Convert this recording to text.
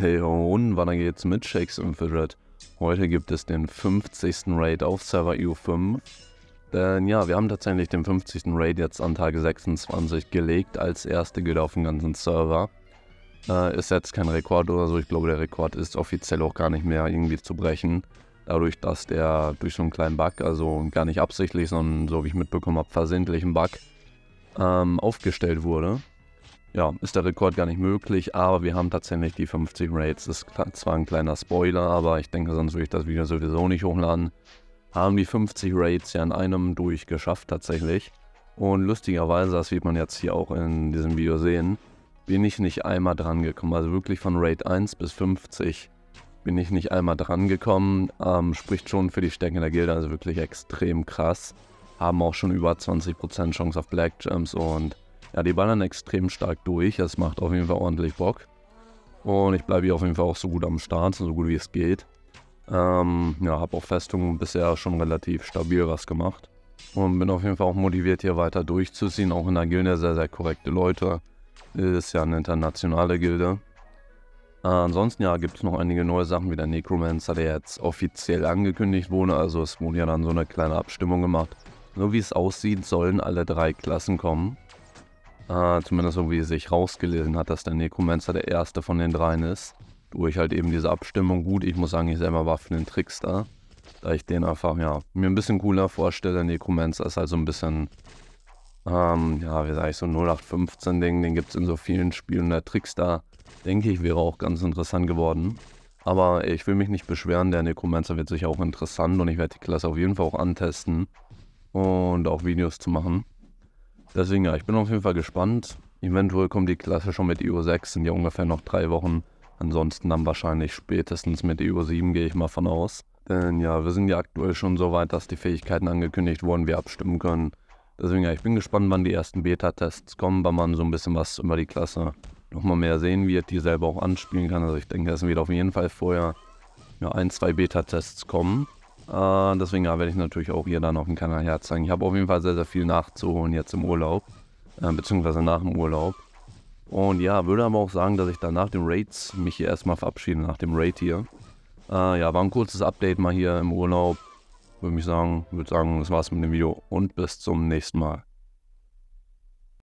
Hey und Millionen geht's mit Shakes und Widget. Heute gibt es den 50. Raid auf Server EU5. Denn ja, wir haben tatsächlich den 50. Raid jetzt an Tage 26 gelegt, als erste geht auf dem ganzen Server. Äh, ist jetzt kein Rekord oder so, ich glaube der Rekord ist offiziell auch gar nicht mehr irgendwie zu brechen. Dadurch, dass der durch so einen kleinen Bug, also gar nicht absichtlich, sondern so wie ich mitbekommen habe, versehentlich ein Bug, ähm, aufgestellt wurde ja, ist der Rekord gar nicht möglich, aber wir haben tatsächlich die 50 Raids. Das ist zwar ein kleiner Spoiler, aber ich denke, sonst würde ich das Video sowieso nicht hochladen. Haben die 50 Raids ja in einem durchgeschafft tatsächlich. Und lustigerweise, das wird man jetzt hier auch in diesem Video sehen, bin ich nicht einmal dran gekommen. Also wirklich von Raid 1 bis 50 bin ich nicht einmal dran gekommen. Ähm, spricht schon für die Stärke der Gilde, also wirklich extrem krass. Haben auch schon über 20% Chance auf Black Gems und ja, die ballern extrem stark durch. Es macht auf jeden Fall ordentlich Bock. Und ich bleibe hier auf jeden Fall auch so gut am Start, so gut wie es geht. Ähm, ja, habe auch Festungen bisher schon relativ stabil was gemacht. Und bin auf jeden Fall auch motiviert, hier weiter durchzuziehen. Auch in der Gilde sehr, sehr korrekte Leute. Ist ja eine internationale Gilde. Äh, ansonsten ja, gibt es noch einige neue Sachen, wie der Necromancer, der jetzt offiziell angekündigt wurde. Also es wurde ja dann so eine kleine Abstimmung gemacht. So wie es aussieht, sollen alle drei Klassen kommen. Äh, zumindest so, wie sich rausgelesen hat, dass der Necromancer der erste von den dreien ist. Durch halt eben diese Abstimmung. Gut, ich muss sagen, ich selber war für den Trickster. Da ich den einfach, ja, mir ein bisschen cooler vorstelle. Der Necromancer ist halt so ein bisschen, ähm, ja, wie sag ich, so 0815-Ding. Den gibt es in so vielen Spielen. Der Trickster, denke ich, wäre auch ganz interessant geworden. Aber ich will mich nicht beschweren, der Necromancer wird sicher auch interessant und ich werde die Klasse auf jeden Fall auch antesten und auch Videos zu machen. Deswegen ja, ich bin auf jeden Fall gespannt. Eventuell kommt die Klasse schon mit EU6, sind ja ungefähr noch drei Wochen. Ansonsten dann wahrscheinlich spätestens mit EU7 gehe ich mal von aus. Denn ja, wir sind ja aktuell schon so weit, dass die Fähigkeiten angekündigt wurden, wir abstimmen können. Deswegen ja, ich bin gespannt, wann die ersten Beta-Tests kommen, wann man so ein bisschen was über die Klasse nochmal mehr sehen wird, die selber auch anspielen kann. Also ich denke, es wird auf jeden Fall vorher ja, ein, zwei Beta-Tests kommen. Äh, deswegen ja, werde ich natürlich auch hier dann auf dem Kanal herzeigen. Ich habe auf jeden Fall sehr, sehr viel nachzuholen jetzt im Urlaub, äh, beziehungsweise nach dem Urlaub. Und ja, würde aber auch sagen, dass ich dann nach den Raids mich hier erstmal verabschiede, nach dem Raid hier. Äh, ja, war ein kurzes Update mal hier im Urlaub. Würde mich sagen, würde sagen, das war's mit dem Video und bis zum nächsten Mal.